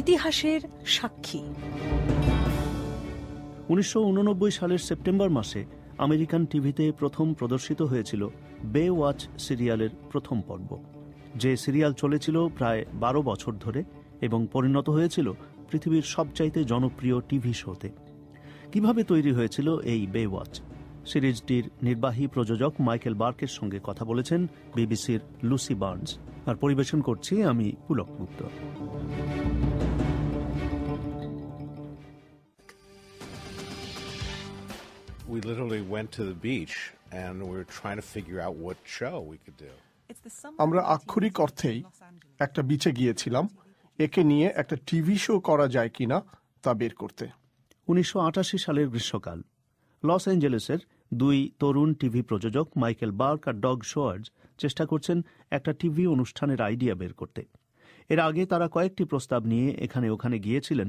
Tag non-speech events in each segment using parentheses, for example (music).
ইতিহাসের সাক্ষী উনিশশো সালের সেপ্টেম্বর মাসে আমেরিকান টিভিতে প্রথম প্রদর্শিত হয়েছিল বে ওয়াচ সিরিয়ালের প্রথম পর্ব যে সিরিয়াল চলেছিল প্রায় বারো বছর ধরে এবং পরিণত হয়েছিল পৃথিবীর সবচাইতে জনপ্রিয় টিভি শোতে কিভাবে তৈরি হয়েছিল এই বে ওয়াচ সিরিজটির নির্বাহী প্রযোজক মাইকেল বার্কের সঙ্গে কথা বলেছেন বিবিসির লুসি বার্নস আর পরিবেশন করছি আমি পুলক গুপ্ত we literally went to the beach and we were trying to figure out what show we could do. আমরা আক্ষরিক অর্থেই একটা বিচে গিয়েছিলাম একে নিয়ে একটা টিভি শো করা যায় কিনা তা বের করতে উনিশশো সালের গ্রীষ্মকাল লস অ্যাঞ্জেলেসের দুই তরুণ টিভি প্রযোজক মাইকেল বার্ক আর ডগ শোয়ার্জ চেষ্টা করছেন একটা টিভি অনুষ্ঠানের আইডিয়া বের করতে এর আগে তারা কয়েকটি প্রস্তাব নিয়ে এখানে ওখানে গিয়েছিলেন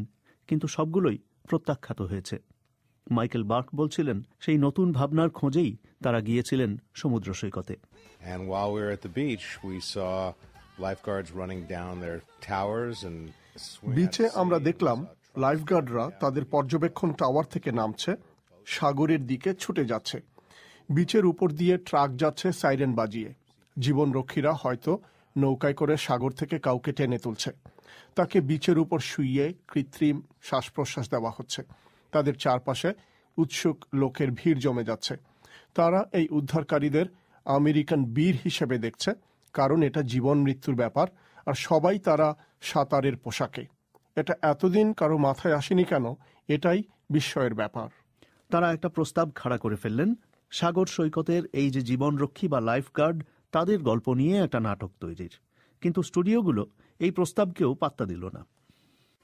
কিন্তু সবগুলোই প্রত্যাখ্যাত হয়েছে মাইকেল বার্ক বলছিলেন সেই নতুন ভাবনার খোঁজেই তারা গিয়েছিলেন সমুদ্র সৈকতে বিচে আমরা দেখলাম লাইফগার্ডরা তাদের পর্যবেক্ষণ টাওয়ার থেকে নামছে সাগরের দিকে ছুটে যাচ্ছে বিচের উপর দিয়ে ট্রাক যাচ্ছে সাইরেন বাজিয়ে জীবনরক্ষীরা হয়তো নৌকায় করে সাগর থেকে কাউকে টেনে তুলছে তাকে বিচের উপর শুইয়ে কৃত্রিম শ্বাস প্রশ্বাস দেওয়া হচ্ছে তাদের চারপাশে উৎসুক লোকের ভিড় জমে যাচ্ছে তারা এই উদ্ধারকারীদের আমেরিকান বীর হিসেবে দেখছে কারণ এটা জীবন মৃত্যুর ব্যাপার আর সবাই তারা সাঁতারের পোশাকে এটা এতদিন কারো মাথায় আসেনি কেন এটাই বিস্ময়ের ব্যাপার তারা একটা প্রস্তাব খাড়া করে ফেললেন সাগর সৈকতের এই যে জীবনরক্ষী বা লাইফগার্ড তাদের গল্প নিয়ে একটা নাটক তৈরির কিন্তু স্টুডিওগুলো এই প্রস্তাবকেও পাত্তা দিল না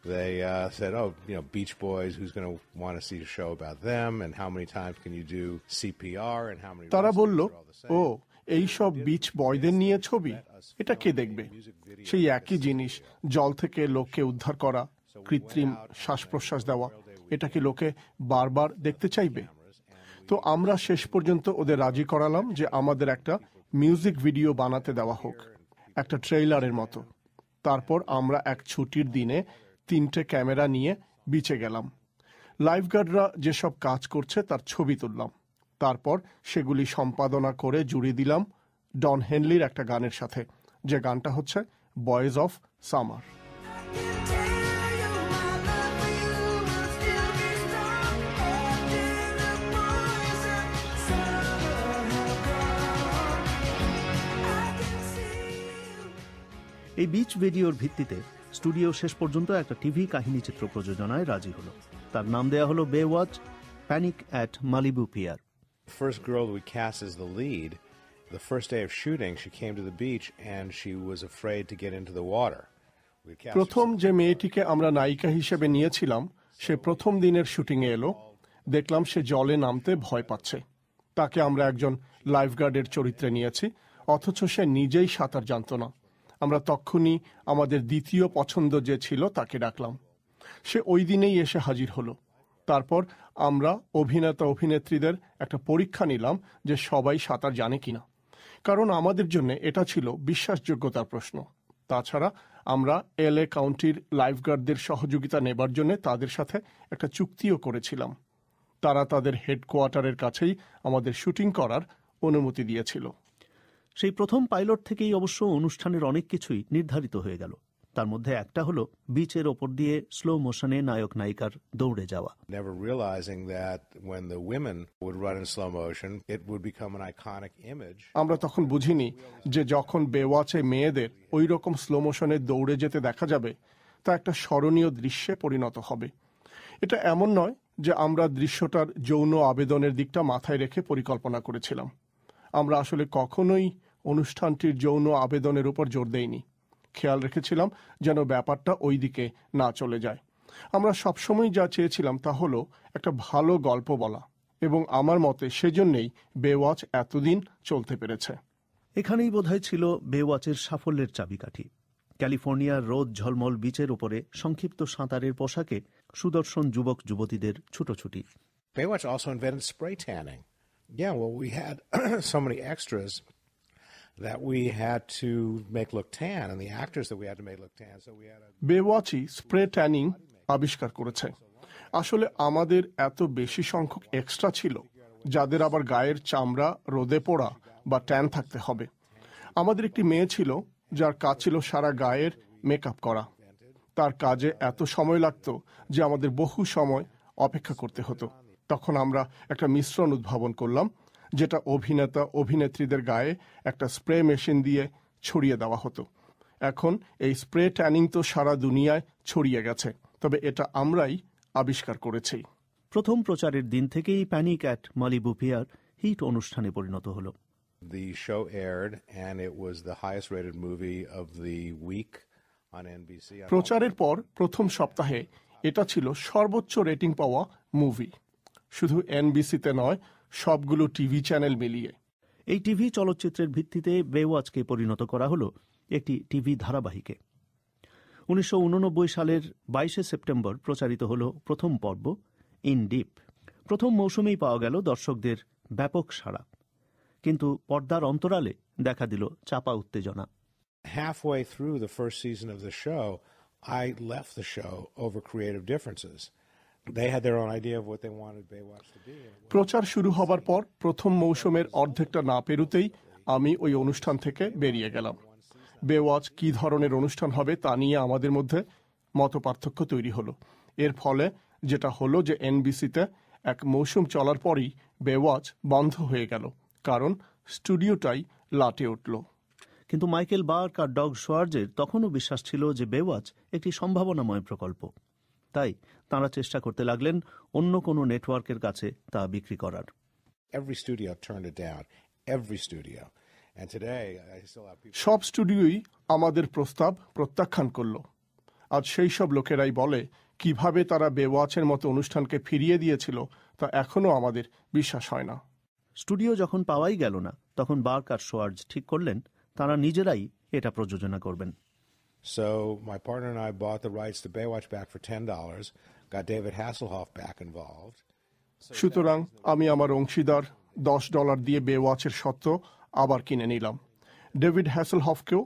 they uh, said, "Oh, you know, Beach Boys. Who's going to want to see a show about them? And how many times can you do CPR? And how many?" তারা বলল, "ও, এই সব বিচ বয়দের নিয়ে ছবি এটা কে দেখবে সেই একই জিনিস জল থেকে লোককে উদ্ধার করা কৃত্রিম শ্বাস প্রশ্বাস দেওয়া এটা কি লোকে বারবার দেখতে চাইবে তো আমরা শেষ পর্যন্ত ওদের রাজি করালাম যে আমাদের একটা মিউজিক ভিডিও বানাতে দেওয়া হোক একটা ট্রেইলারের মতো তারপর আমরা এক ছুটির দিনে তিনটে ক্যামেরা নিয়ে বিচে গেলাম লাইফগার্ডরা যেসব কাজ করছে তার ছবি তুললাম তারপর সেগুলি সম্পাদনা করে জুড়ে দিলাম ডন হেনলির একটা গানের সাথে যে গানটা হচ্ছে বয়েজ অফ সামার এই বিচ ভিডিওর ভিত্তিতে স্টুডিও শেষ পর্যন্ত একটা টিভি কাহিনী চিত্র প্রযোজনায় রাজি হলো তার নাম দেয়া হলো Baywatch panic at Malibu pier first girl we cast is the lead the first day of shooting she came to the beach and she was afraid to get into the water প্রথম যে মেয়েটিকে আমরা নায়িকা হিসেবে নিয়েছিলাম সে প্রথম দিনের shooting এ এলো দেখলাম সে জলে নামতে ভয় পাচ্ছে তাকে আমরা একজন লাইফগার্ডের চরিত্রে নিয়েছি অথচ সে নিজেই সাঁতার জানত না আমরা তক্ষুনি আমাদের দ্বিতীয় পছন্দ যে ছিল তাকে ডাকলাম সে ওই দিনেই এসে হাজির হলো তারপর আমরা অভিনেতা অভিনেত্রীদের একটা পরীক্ষা নিলাম যে সবাই সাঁতার জানে কিনা কারণ আমাদের জন্য এটা ছিল বিশ্বাসযোগ্যতার প্রশ্ন তাছাড়া আমরা এলএ কাউন্টির লাইফগার্ডদের সহযোগিতা নেবার জন্য তাদের সাথে একটা চুক্তিও করেছিলাম তারা তাদের হেডকোয়ার্টারের কাছেই আমাদের শুটিং করার অনুমতি দিয়েছিল সেই প্রথম পাইলট থেকেই অবশ্য অনুষ্ঠানের অনেক কিছুই নির্ধারিত হয়ে গেল তার মধ্যে একটা হলো বিচের ওপর দিয়ে স্লো মোশনে নায়ক নায়িকার দৌড়ে যাওয়া আমরা তখন বুঝিনি যে যখন বেওয়াচে মেয়েদের ওই রকম স্লো মোশনে দৌড়ে যেতে দেখা যাবে তা একটা স্মরণীয় দৃশ্যে পরিণত হবে এটা এমন নয় যে আমরা দৃশ্যটার যৌন আবেদনের দিকটা মাথায় রেখে পরিকল্পনা করেছিলাম আমরা আসলে কখনোই অনুষ্ঠানটির যৌন আবেদনের উপর জোর দেয়নি খেয়াল রেখেছিলাম যেন ব্যাপারটা ওই দিকে না চলে যায় আমরা সবসময় যা চেয়েছিলাম তা হলো একটা ভালো গল্প বলা এবং আমার মতে সেজন্যেই বেওয়াচ এতদিন চলতে পেরেছে এখানেই বোধহয় ছিল বেওয়াচের সাফল্যের চাবিকাঠি ক্যালিফোর্নিয়ার রোদ ঝলমল বিচের ওপরে সংক্ষিপ্ত সাঁতারের পোশাকে সুদর্শন যুবক যুবতীদের ছুটোছুটি Baywatch also invented spray tanning. Yeah, well, we had (clears throat) so many extras বেওয়াচি স্প্রে ট্যানিং আবিষ্কার করেছে আসলে আমাদের এত বেশি সংখ্যক এক্সট্রা ছিল যাদের আবার গায়ের চামড়া রোদে পড়া বা ট্যান থাকতে হবে আমাদের একটি মেয়ে ছিল যার কাজ ছিল সারা গায়ের মেকআপ করা তার কাজে এত সময় লাগতো যে আমাদের বহু সময় অপেক্ষা করতে হতো তখন আমরা একটা মিশ্রণ উদ্ভাবন করলাম যেটা অভিনেতা অভিনেত্রীদের গায়ে একটা স্প্রে মেশিন দিয়ে ছড়িয়ে দেওয়া হতো এখন এই স্প্রে ট্যানিং তো সারা দুনিয়ায় ছড়িয়ে গেছে তবে এটা আমরাই আবিষ্কার করেছি প্রথম প্রচারের দিন থেকেই প্যানিক অ্যাট মালিবু হিট অনুষ্ঠানে পরিণত হলো The show aired and it was the highest rated movie of the week on NBC. প্রচারের পর প্রথম সপ্তাহে এটা ছিল সর্বোচ্চ রেটিং পাওয়া মুভি শুধু এনবিসিতে নয় সবগুলো টিভি চ্যানেল মিলিয়ে এই টিভি চলচ্চিত্রের ভিত্তিতে বেওয়াজকে পরিণত করা হলো একটি টিভি ধারাবাহিকে উনিশশো সালের বাইশে সেপ্টেম্বর প্রচারিত হল প্রথম পর্ব ইন ডিপ প্রথম মৌসুমেই পাওয়া গেল দর্শকদের ব্যাপক সাড়া কিন্তু পর্দার অন্তরালে দেখা দিল চাপা উত্তেজনা why through the first season of the show I left the show over creative differences প্রচার শুরু হবার পর প্রথম মৌসুমের অর্ধেকটা না পেরুতেই আমি ওই অনুষ্ঠান থেকে বেরিয়ে গেলাম বেওয়াজ কি ধরনের অনুষ্ঠান হবে তা নিয়ে আমাদের মধ্যে মত পার্থক্য তৈরি হলো এর ফলে যেটা হলো যে এনবিসিতে এক মৌসুম চলার পরই বেওয়াজ বন্ধ হয়ে গেল কারণ স্টুডিওটাই লাটে উঠল কিন্তু মাইকেল বার্ক আর ডগ সোয়ার্জের তখনও বিশ্বাস ছিল যে বেওয়াজ একটি সম্ভাবনাময় প্রকল্প তাই তাঁরা চেষ্টা করতে লাগলেন অন্য কোনো নেটওয়ার্কের কাছে তা বিক্রি করার সব স্টুডিওই আমাদের প্রস্তাব প্রত্যাখ্যান করলো আজ সেই সব লোকেরাই বলে কিভাবে তারা বেওয়াচের মতো অনুষ্ঠানকে ফিরিয়ে দিয়েছিল তা এখনও আমাদের বিশ্বাস হয় না স্টুডিও যখন পাওয়াই গেল না তখন বার্কার সোয়ার্জ ঠিক করলেন তারা নিজেরাই এটা প্রযোজনা করবেন So my partner and I bought the rights to Baywatch back for $10, got David Hasselhoff back involved. সুতরাং আমি আমার অংশীদার দশ ডলার দিয়ে বেওয়াচের সত্ত্ব আবার কিনে নিলাম ডেভিড হ্যাসেল হফকেও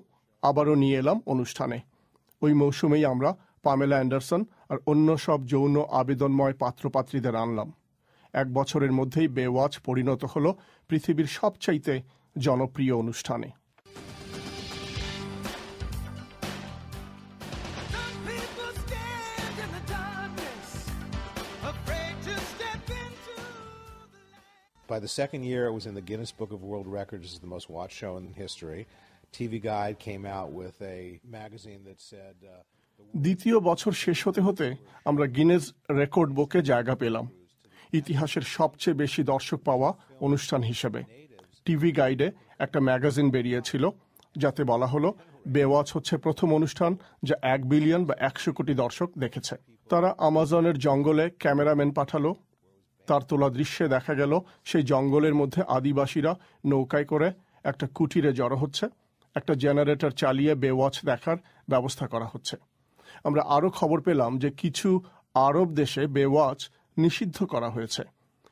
আবারও নিয়ে এলাম অনুষ্ঠানে ওই মৌসুমেই আমরা পামেলা অ্যান্ডারসন আর অন্য সব যৌন আবেদনময় পাত্রপাত্রীদের আনলাম এক বছরের মধ্যেই বেওয়াচ পরিণত হল পৃথিবীর সবচাইতে জনপ্রিয় অনুষ্ঠানে By the second year, it was in the Guinness Book of World Records as the most watched show in history. TV Guide came out with a magazine that said. Uh, দ্বিতীয় বছর শেষ হতে হতে আমরা গিনেজ রেকর্ড বুকে জায়গা পেলাম ইতিহাসের সবচেয়ে বেশি দর্শক পাওয়া অনুষ্ঠান হিসেবে টিভি গাইডে একটা ম্যাগাজিন বেরিয়েছিল যাতে বলা হলো বেওয়াচ হচ্ছে প্রথম অনুষ্ঠান যা এক বিলিয়ন বা একশো কোটি দর্শক দেখেছে তারা আমাজনের জঙ্গলে ক্যামেরাম্যান পাঠালো তার তোলা দৃশ্যে দেখা গেল সেই জঙ্গলের মধ্যে আদিবাসীরা নৌকায় করে একটা কুটিরে জড়ো হচ্ছে একটা জেনারেটর চালিয়ে বেওয়াচ দেখার ব্যবস্থা করা হচ্ছে আমরা আরও খবর পেলাম যে কিছু আরব দেশে বেওয়াচ নিষিদ্ধ করা হয়েছে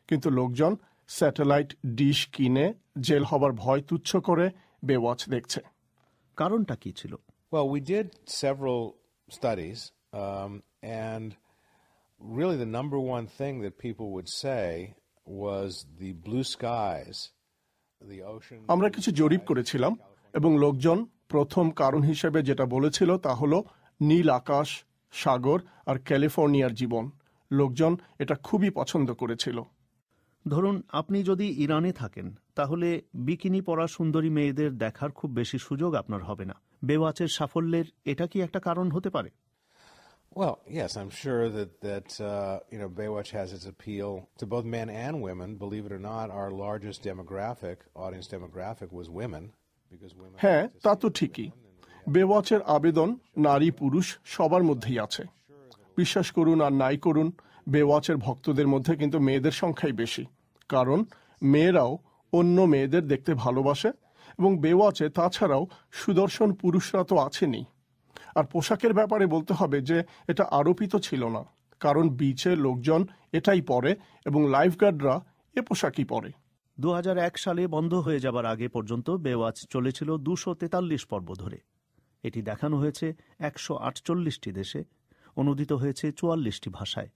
কিন্তু লোকজন স্যাটেলাইট ডিশ কিনে জেল হবার ভয় তুচ্ছ করে বেওয়াচ দেখছে কারণটা কি ছিল Well, we did several studies, um, and really the number one thing that people would say was the blue skies, the ocean. আমরা কিছু জরিপ করেছিলাম এবং লোকজন প্রথম কারণ হিসেবে যেটা বলেছিল তা হলো নীল আকাশ সাগর আর ক্যালিফোর্নিয়ার জীবন লোকজন এটা খুবই পছন্দ করেছিল ধরুন আপনি যদি ইরানে থাকেন তাহলে বিকিনি পরা সুন্দরী মেয়েদের দেখার খুব বেশি সুযোগ আপনার হবে না বেওয়াচের সাফল্যের এটা কি একটা কারণ হতে পারে Well, yes, I'm sure that that uh, you know Baywatch has its appeal to both men and women. Believe it or not, our largest demographic, audience demographic, was women because women. হ্যাঁ তা তো ঠিকই বেওয়াচের আবেদন নারী পুরুষ সবার মধ্যেই আছে বিশ্বাস করুন আর নাই করুন বেওয়াচের ভক্তদের মধ্যে কিন্তু মেয়েদের সংখ্যাই বেশি কারণ মেয়েরাও অন্য মেয়েদের দেখতে ভালোবাসে এবং বেওয়াচে তাছাড়াও সুদর্শন পুরুষরা তো আছেনই আর পোশাকের ব্যাপারে বলতে হবে যে এটা আরোপিত ছিল না কারণ বিচে লোকজন এটাই পরে এবং লাইফগার্ডরা এ পোশাকই পরে দু সালে বন্ধ হয়ে যাবার আগে পর্যন্ত বেওয়াজ চলেছিল দুশো তেতাল্লিশ পর্ব ধরে এটি দেখানো হয়েছে একশো আটচল্লিশটি দেশে অনুদিত হয়েছে চুয়াল্লিশটি ভাষায়